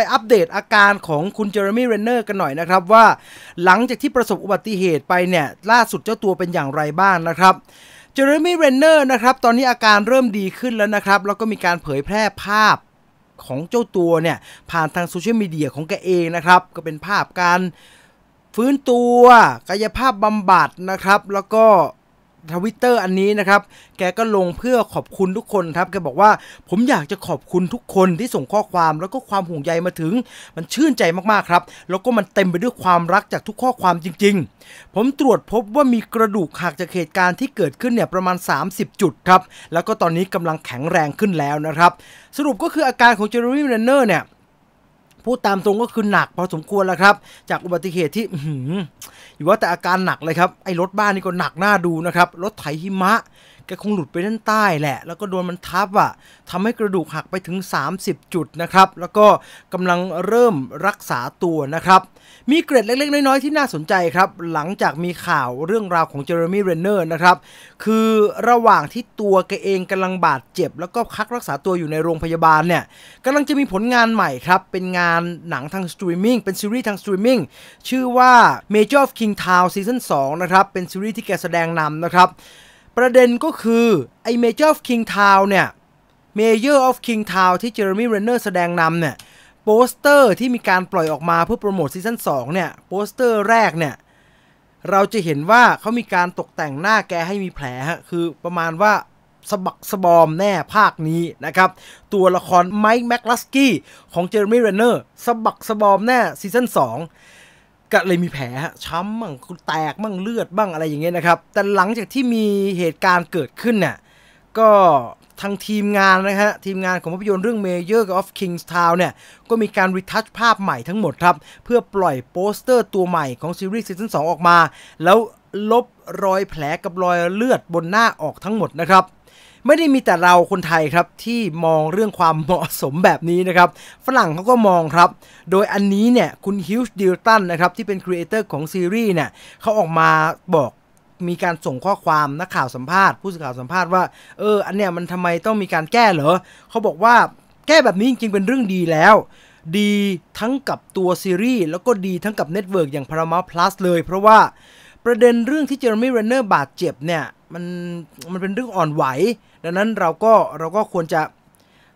ไปอัปเดตอาการของคุณเจอร์มี่เรนเนอร์กันหน่อยนะครับว่าหลังจากที่ประสบอุบัติเหตุไปเนี่ยล่าสุดเจ้าตัวเป็นอย่างไรบ้างนนะครับ เจอร์มี่เรนเนอร์นะครับ ตอนนี้อาการเริ่มดีขึ้นแล้วนะครับ แล้วก็มีการเผยแพร่ภาพของเจ้าตัวเนี่ย ผ่านทางโซเชียลมีเดียของแกเองนะครับ ก็เป็นภาพการฟื้นตัว กายภาพบำบัดนะครับ แล้วก็ทวิตเตอร์อันนี้นะครับ แกก็ลงเพื่อขอบคุณทุกคนครับ แกบอกว่าผมอยากจะขอบคุณทุกคนที่ส่งข้อความแล้วก็ความห่วงใยมาถึง มันชื่นใจมากๆครับ แล้วก็มันเต็มไปด้วยความรักจากทุกข้อความจริงๆ ผมตรวจพบว่ามีกระดูกหักจากเหตุการณ์ที่เกิดขึ้นเนี่ยประมาณ 30 จุดครับ แล้วก็ตอนนี้กำลังแข็งแรงขึ้นแล้วนะครับ สรุปก็คืออาการของเจอร์รี่เรนเนอร์เนี่ยพูดตามตรงก็คือหนักพอสมควรแล้วครับ จากอุบัติเหตุที่อยู่ว่าแต่อาการหนักเลยครับ ไอ้รถบ้านนี่ก็หนักหน้าดูนะครับ รถไถหิมะแกคงหลุดไปด้านใต้แหละ แล้วก็โดนมันทับอะ่ะ ทำให้กระดูกหักไปถึง 30 จุดนะครับ แล้วก็กำลังเริ่มรักษาตัวนะครับ มีเกร็ดเล็ก ๆ น้อย ๆ ที่น่าสนใจครับ หลังจากมีข่าวเรื่องราวของเจอร์มี่ เรนเนอร์นะครับ คือระหว่างที่ตัวแกเองกำลังบาดเจ็บแล้วก็คักรักษาตัวอยู่ในโรงพยาบาลเนี่ย กำลังจะมีผลงานใหม่ครับ เป็นงานหนังทางสตรีมมิ่ง เป็นซีรีส์ทางสตรีมมิ่ง ชื่อว่า Major of King Town Season 2นะครับ เป็นซีรีส์ที่แกแสดงนำนะครับประเด็นก็คือไอ้ Major of King Town เนี่ย Major of King Town ที่เจอร์มี่เรนเนอร์แสดงนำเนี่ยโปสเตอร์ที่มีการปล่อยออกมาเพื่อโปรโมทซีซั่น2เนี่ย โปสเตอร์แรกเนี่ย เราจะเห็นว่าเขามีการตกแต่งหน้าแกให้มีแผลฮะคือประมาณว่า สบักสบอมแน่ภาคนี้นะครับ ตัวละครไมค์แม็กลัสกี้ของเจอร์มี่เรนเนอร์สบักสบอมแน่ซีซั่น2ก็เลยมีแผลช้ำบ้างแตกบ้างเลือดบ้างอะไรอย่างเงี้ยนะครับ แต่หลังจากที่มีเหตุการณ์เกิดขึ้นเนี่ยก็ทางทีมงานนะฮะทีมงานของภาพยนตร์เรื่อง m a j o r of Kingstown เนี่ยก็มีการรีทัชภาพใหม่ทั้งหมดครับ เพื่อปล่อยโปสเตอร์ตัวใหม่ของซีรีส์ซีซั่น2ออกมา แล้วลบรอยแผลกับรอยเลือดบนหน้าออกทั้งหมดนะครับ ไม่ได้มีแต่เราคนไทยครับที่มองเรื่องความเหมาะสมแบบนี้นะครับฝรั่งเขาก็มองครับ โดยอันนี้เนี่ยคุณฮิวส์ดิลตันนะครับ ที่เป็นครีเอเตอร์ของซีรีส์เนี่ยเขาออกมาบอกมีการส่งข้อความ นักข่าวสัมภาษณ์ผู้สื่อข่าวสัมภาษณ์ว่า เออ อันเนี้ยมันทำไมต้องมีการแก้เหรอเขาบอกว่าแก้แบบนี้จริงๆเป็นเรื่องดีแล้ว ดีทั้งกับตัวซีรีส์แล้วก็ดีทั้งกับเน็ตเวิร์กอย่าง Paramount Plus เลย เพราะว่าประเด็นเรื่องที่เจอร์มี่เรนเนอร์บาดเจ็บเนี่ยมันมันเป็นเรื่องอ่อนไหว ดังนั้นเราก็เราก็ควรจะ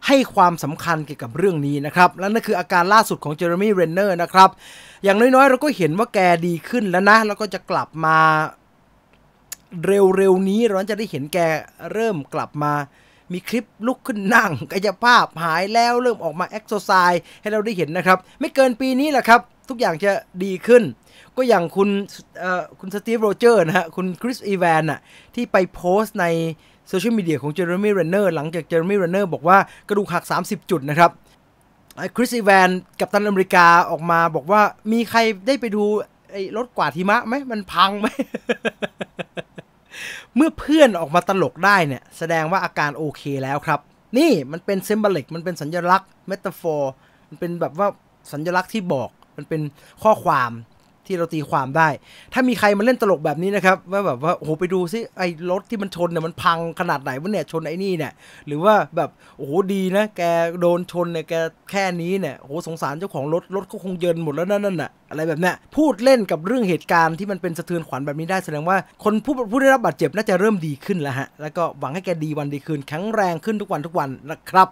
ให้ความสำคัญเกี่ยวกับเรื่องนี้นะครับ และนั่นคืออาการล่าสุดของเจอร์มี่เรนเนอร์นะครับ อย่างน้อยๆ เราก็เห็นว่าแกดีขึ้นแล้วนะแล้วก็จะกลับมาเร็วๆนี้ เราจะได้เห็นแกเริ่มกลับมา มีคลิปลุกขึ้นนั่งกายภาพหายแล้ว เริ่มออกมาเอ็กซ์ไซส์ให้เราได้เห็นนะครับ ไม่เกินปีนี้แหละครับทุกอย่างจะดีขึ้น ก็อย่างคุณคุณสตีฟโรเจอร์นะฮะ คุณคริสอีแวนอะที่ไปโพสต์ในโซเชียลมีเดียของเจอร์มี่เรนเนอร์หลังจากเจอร์มี่เรนเนอร์บอกว่ากระดูกหัก30 จุดนะครับคริสอีแวนกับตันอเมริกาออกมาบอกว่า มีใครได้ไปดูไอ้รถกวาดทิมะไหม มันพังไหม เมื่อเพื่อนออกมาตลกได้เนี่ย แสดงว่าอาการโอเคแล้วครับ นี่มันเป็นเซมบลิก มันเป็นสัญลักษณ์ เมตาฟอร์มันเป็นแบบว่าสัญลักษณ์ที่บอกมันเป็นข้อความที่เราตีความได้ ถ้ามีใครมาเล่นตลกแบบนี้นะครับ ว่าแบบว่าโอ้โหไปดูซิไอ้รถที่มันชนเนี่ยมันพังขนาดไหนวะเนี่ยชนไอ้นี่เนี่ยหรือว่าแบบโอ้โหดีนะ แกโดนชนเนี่ยแกแค่นี้เนี่ยโอ้โหสงสารเจ้าของรถรถก็คงเยินหมดแล้วนั่นน่ะอะไรแบบเนี้ยพูดเล่นกับเรื่องเหตุการณ์ที่มันเป็นสะเทือนขวัญแบบนี้ได้แสดงว่า คนผู้ผู้ได้รับบาดเจ็บน่าจะเริ่มดีขึ้นแล้วฮะแล้วก็หวังให้แกดีวันดีคืนแข็งแรงขึ้นทุกวันทุกวันนะครับ